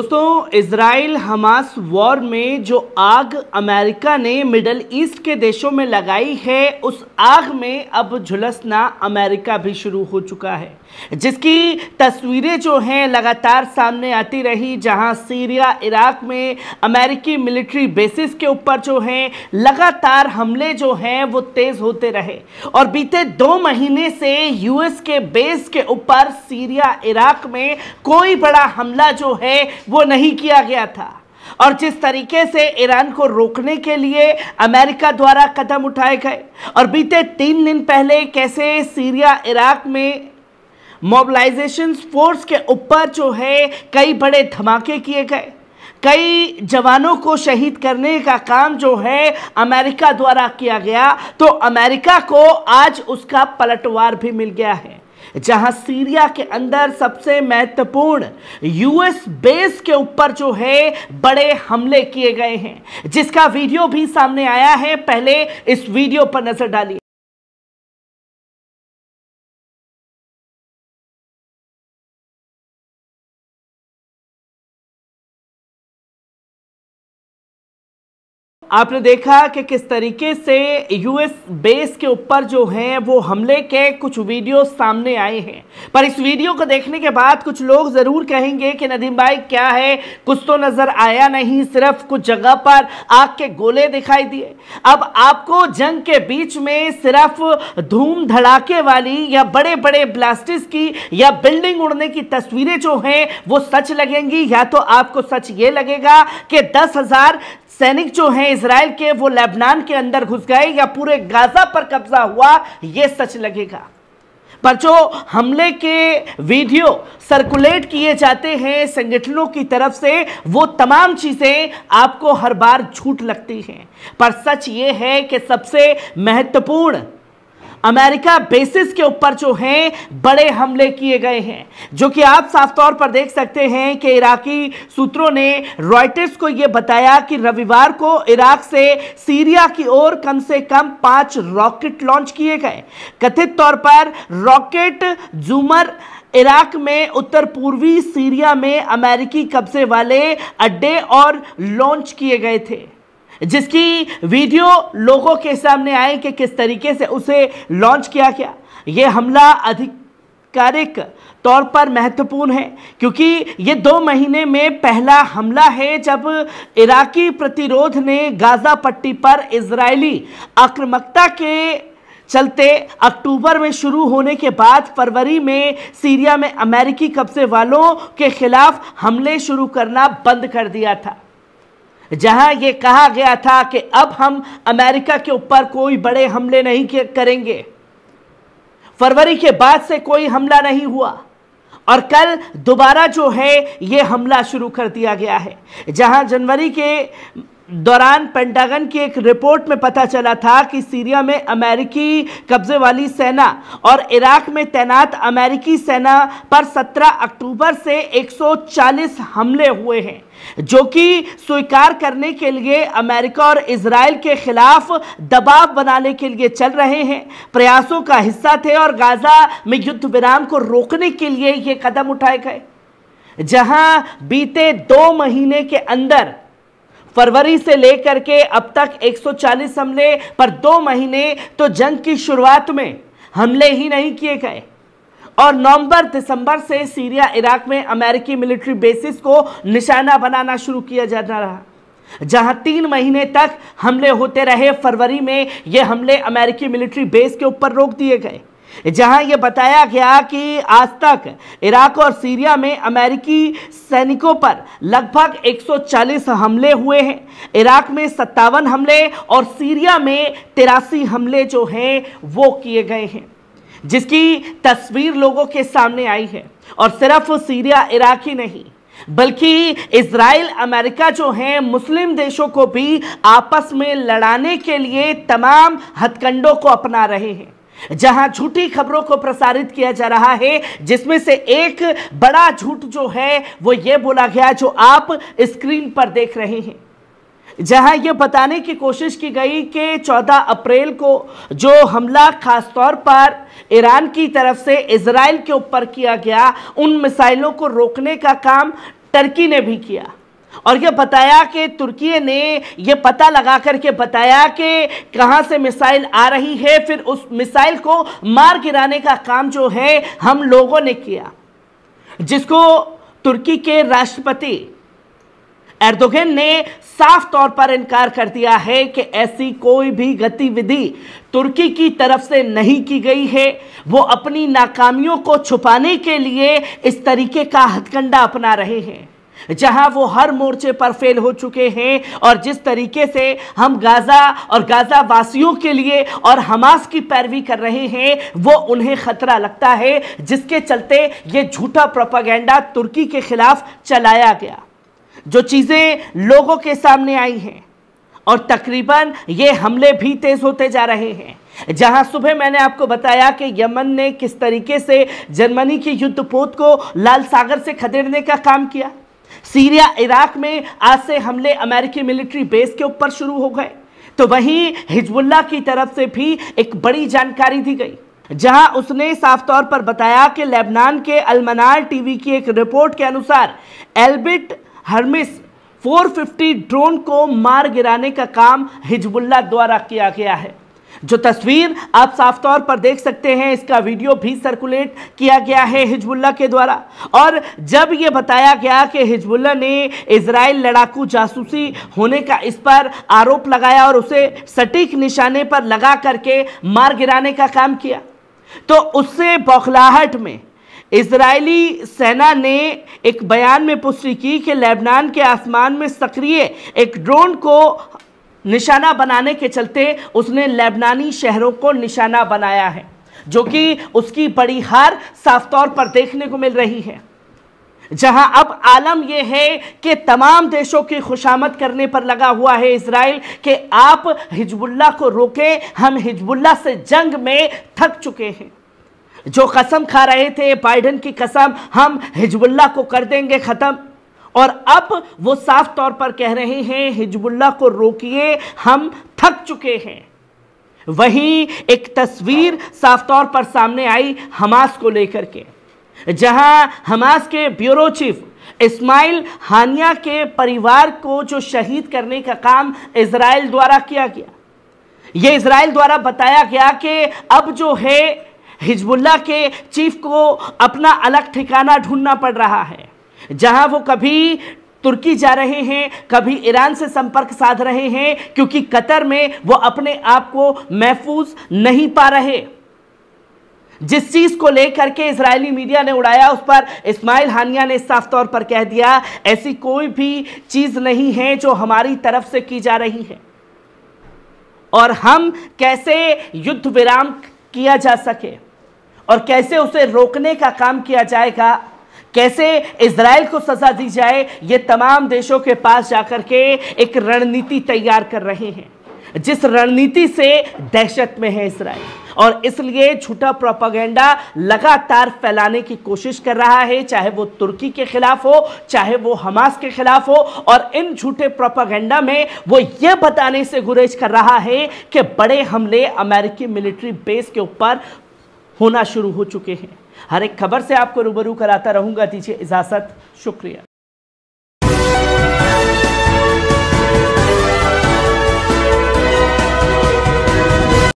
दोस्तों Israel Hamas war में जो आग अमेरिका ने मिडल ईस्ट के देशों में लगाई है उस आग में अब झुलसना अमेरिका भी शुरू हो चुका है जिसकी तस्वीरें जो हैं लगातार सामने आती रही जहां सीरिया इराक में अमेरिकी मिलिट्री बेसिस के ऊपर जो हैं लगातार हमले जो हैं वो तेज़ होते रहे और बीते दो महीने से यूएस के बेस के ऊपर सीरिया इराक में कोई बड़ा हमला जो है वो नहीं किया गया था और जिस तरीके से ईरान को रोकने के लिए अमेरिका द्वारा कदम उठाए गए और बीते तीन दिन पहले कैसे सीरिया इराक में मोबलाइजेशन फोर्स के ऊपर जो है कई बड़े धमाके किए गए कई जवानों को शहीद करने का काम जो है अमेरिका द्वारा किया गया तो अमेरिका को आज उसका पलटवार भी मिल गया है जहां सीरिया के अंदर सबसे महत्वपूर्ण यूएस बेस के ऊपर जो है बड़े हमले किए गए हैं जिसका वीडियो भी सामने आया है पहले इस वीडियो पर नजर डालिए आपने देखा कि किस तरीके से यूएस बेस के ऊपर जो हैं वो हमले के कुछ वीडियो सामने आए हैं पर इस वीडियो को देखने के बाद कुछ लोग ज़रूर कहेंगे कि नदीम भाई क्या है कुछ तो नज़र आया नहीं सिर्फ कुछ जगह पर आग के गोले दिखाई दिए अब आपको जंग के बीच में सिर्फ धूम धड़ाके वाली या बड़े बड़े ब्लास्टिस की या बिल्डिंग उड़ने की तस्वीरें जो हैं वो सच लगेंगी या तो आपको सच ये लगेगा कि दस हज़ार सैनिक जो हैं इस इसराइल के वो लेबनान के अंदर घुस गए या पूरे गाजा पर कब्जा हुआ ये सच लगेगा पर जो हमले के वीडियो सर्कुलेट किए जाते हैं संगठनों की तरफ से वो तमाम चीज़ें आपको हर बार झूठ लगती हैं पर सच ये है कि सबसे महत्वपूर्ण अमेरिका बेसिस के ऊपर जो हैं बड़े हमले किए गए हैं जो कि आप साफ तौर पर देख सकते हैं कि इराकी सूत्रों ने रॉयटर्स को यह बताया कि रविवार को इराक से सीरिया की ओर कम से कम पांच रॉकेट लॉन्च किए गए कथित तौर पर रॉकेट जूमर इराक में उत्तर पूर्वी सीरिया में अमेरिकी कब्जे वाले अड्डे और लॉन्च किए गए थे जिसकी वीडियो लोगों के सामने आई कि किस तरीके से उसे लॉन्च किया गया ये हमला अधिक आधिकारिक तौर पर महत्वपूर्ण है क्योंकि ये दो महीने में पहला हमला है जब इराकी प्रतिरोध ने गाजा पट्टी पर इजरायली आक्रमकता के चलते अक्टूबर में शुरू होने के बाद फरवरी में सीरिया में अमेरिकी कब्जे वालों के खिलाफ हमले शुरू करना बंद कर दिया था जहां ये कहा गया था कि अब हम अमेरिका के ऊपर कोई बड़े हमले नहीं करेंगे फरवरी के बाद से कोई हमला नहीं हुआ और कल दोबारा जो है ये हमला शुरू कर दिया गया है जहां जनवरी के दौरान पेंटागन की एक रिपोर्ट में पता चला था कि सीरिया में अमेरिकी कब्जे वाली सेना और इराक में तैनात अमेरिकी सेना पर 17 अक्टूबर से 140 हमले हुए हैं जो कि स्वीकार करने के लिए अमेरिका और इसराइल के खिलाफ दबाव बनाने के लिए चल रहे हैं प्रयासों का हिस्सा थे और गाजा में युद्ध विराम को रोकने के लिए ये कदम उठाए गए जहां बीते दो महीने के अंदर फरवरी से लेकर के अब तक 140 हमले पर दो महीने तो जंग की शुरुआत में हमले ही नहीं किए गए और नवंबर दिसंबर से सीरिया इराक में अमेरिकी मिलिट्री बेसिस को निशाना बनाना शुरू किया जा रहा जहां तीन महीने तक हमले होते रहे फरवरी में ये हमले अमेरिकी मिलिट्री बेस के ऊपर रोक दिए गए जहां यह बताया गया कि आज तक इराक और सीरिया में अमेरिकी सैनिकों पर लगभग 140 हमले हुए हैं इराक में सत्तावन हमले और सीरिया में तिरासी हमले जो हैं वो किए गए हैं जिसकी तस्वीर लोगों के सामने आई है और सिर्फ सीरिया इराक ही नहीं बल्कि इसराइल अमेरिका जो है मुस्लिम देशों को भी आपस में लड़ाने के लिए तमाम हथकंडों को अपना रहे हैं जहां झूठी खबरों को प्रसारित किया जा रहा है जिसमें से एक बड़ा झूठ जो है वो ये बोला गया जो आप स्क्रीन पर देख रहे हैं जहां यह बताने की कोशिश की गई कि 14 अप्रैल को जो हमला खासतौर पर ईरान की तरफ से इसराइल के ऊपर किया गया उन मिसाइलों को रोकने का काम टर्की ने भी किया और ये बताया कि तुर्की ने यह पता लगा करके बताया कि कहाँ से मिसाइल आ रही है फिर उस मिसाइल को मार गिराने का काम जो है हम लोगों ने किया जिसको तुर्की के राष्ट्रपति एर्दोगन ने साफ तौर पर इनकार कर दिया है कि ऐसी कोई भी गतिविधि तुर्की की तरफ से नहीं की गई है वो अपनी नाकामियों को छुपाने के लिए इस तरीके का हथकंडा अपना रहे हैं जहां वो हर मोर्चे पर फेल हो चुके हैं और जिस तरीके से हम गाजा और गाजा वासियों के लिए और हमास की पैरवी कर रहे हैं वो उन्हें खतरा लगता है जिसके चलते ये झूठा प्रोपागेंडा तुर्की के खिलाफ चलाया गया जो चीज़ें लोगों के सामने आई हैं और तकरीबन ये हमले भी तेज़ होते जा रहे हैं जहां सुबह मैंने आपको बताया कि यमन ने किस तरीके से जर्मनी के युद्धपोत को लाल सागर से खदेड़ने का काम किया सीरिया इराक में आज से हमले अमेरिकी मिलिट्री बेस के ऊपर शुरू हो गए तो वहीं हिजबुल्ला की तरफ से भी एक बड़ी जानकारी दी गई जहां उसने साफ तौर पर बताया कि लेबनान के अलमनार टीवी की एक रिपोर्ट के अनुसार एल्बिट हर्मिस 450 ड्रोन को मार गिराने का काम हिजबुल्ला द्वारा किया गया है जो तस्वीर आप साफ तौर पर देख सकते हैं इसका वीडियो भी सर्कुलेट किया गया है हिजबुल्ला के द्वारा और जब ये बताया गया कि हिजबुल्ला ने इसराइल लड़ाकू जासूसी होने का इस पर आरोप लगाया और उसे सटीक निशाने पर लगा करके मार गिराने का काम किया तो उससे बौखलाहट में इसराइली सेना ने एक बयान में पुष्टि की कि लेबनान के आसमान में सक्रिय एक ड्रोन को निशाना बनाने के चलते उसने लेबनानी शहरों को निशाना बनाया है जो कि उसकी बड़ी हार साफ तौर पर देखने को मिल रही है जहां अब आलम यह है कि तमाम देशों की खुशामद करने पर लगा हुआ है इसराइल कि आप हिजबुल्ला को रोकें हम हिजबुल्ला से जंग में थक चुके हैं जो कसम खा रहे थे बाइडन की कसम हम हिजबुल्ला को कर देंगे ख़त्म और अब वो साफ तौर पर कह रहे हैं हिजबुल्ला को रोकिए हम थक चुके हैं वहीं एक तस्वीर साफ तौर पर सामने आई हमास को लेकर के जहां हमास के ब्यूरो चीफ इस्माइल हानिया के परिवार को जो शहीद करने का काम इसराइल द्वारा किया गया यह इसराइल द्वारा बताया गया कि अब जो है हिजबुल्ला के चीफ को अपना अलग ठिकाना ढूंढना पड़ रहा है जहां वो कभी तुर्की जा रहे हैं कभी ईरान से संपर्क साध रहे हैं क्योंकि कतर में वो अपने आप को महफूज नहीं पा रहे जिस चीज को लेकर के इजरायली मीडिया ने उड़ाया उस पर इस्माइल हानिया ने साफ तौर पर कह दिया ऐसी कोई भी चीज नहीं है जो हमारी तरफ से की जा रही है और हम कैसे युद्ध विराम किया जा सके और कैसे उसे रोकने का काम किया जाएगा कैसे इसराइल को सजा दी जाए ये तमाम देशों के पास जाकर के एक रणनीति तैयार कर रहे हैं जिस रणनीति से दहशत में है इसराइल और इसलिए झूठा प्रोपागेंडा लगातार फैलाने की कोशिश कर रहा है चाहे वो तुर्की के खिलाफ हो चाहे वो हमास के खिलाफ हो और इन झूठे प्रोपागेंडा में वो ये बताने से गुरेज कर रहा है कि बड़े हमले अमेरिकी मिलिट्री बेस के ऊपर होना शुरू हो चुके हैं हर एक खबर से आपको रूबरू कराता रहूँगा दीजिए इजाज़त शुक्रिया